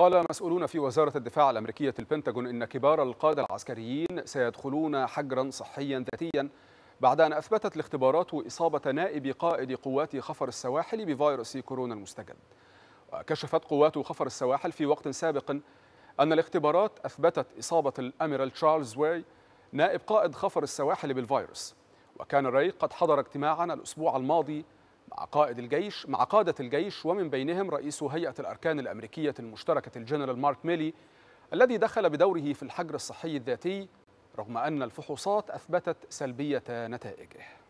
قال مسؤولون في وزارة الدفاع الأمريكية البنتاجون إن كبار القادة العسكريين سيدخلون حجرا صحيا ذاتيا بعد أن أثبتت الاختبارات إصابة نائب قائد قوات خفر السواحل بفيروس كورونا المستجد وكشفت قوات خفر السواحل في وقت سابق أن الاختبارات أثبتت إصابة الأميرال تشارلز واي نائب قائد خفر السواحل بالفيروس وكان الري قد حضر اجتماعا الأسبوع الماضي مع قائد الجيش مع قادة الجيش ومن بينهم رئيس هيئة الأركان الأمريكية المشتركة الجنرال مارك ميلي الذي دخل بدوره في الحجر الصحي الذاتي رغم أن الفحوصات أثبتت سلبية نتائجه